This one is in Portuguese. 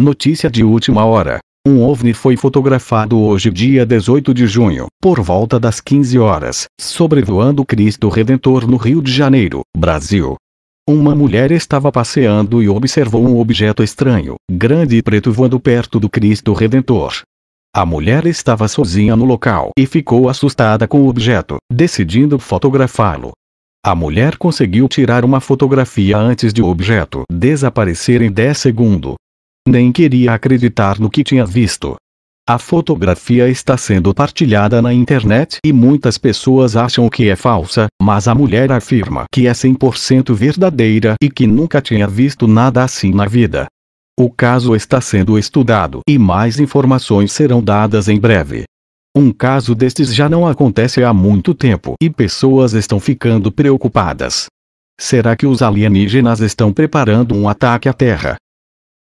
Notícia de última hora. Um OVNI foi fotografado hoje, dia 18 de junho, por volta das 15 horas, sobrevoando Cristo Redentor no Rio de Janeiro, Brasil. Uma mulher estava passeando e observou um objeto estranho, grande e preto voando perto do Cristo Redentor. A mulher estava sozinha no local e ficou assustada com o objeto, decidindo fotografá-lo. A mulher conseguiu tirar uma fotografia antes de o objeto desaparecer em 10 segundos, nem queria acreditar no que tinha visto. A fotografia está sendo partilhada na internet e muitas pessoas acham que é falsa, mas a mulher afirma que é 100% verdadeira e que nunca tinha visto nada assim na vida. O caso está sendo estudado e mais informações serão dadas em breve. Um caso destes já não acontece há muito tempo e pessoas estão ficando preocupadas. Será que os alienígenas estão preparando um ataque à Terra?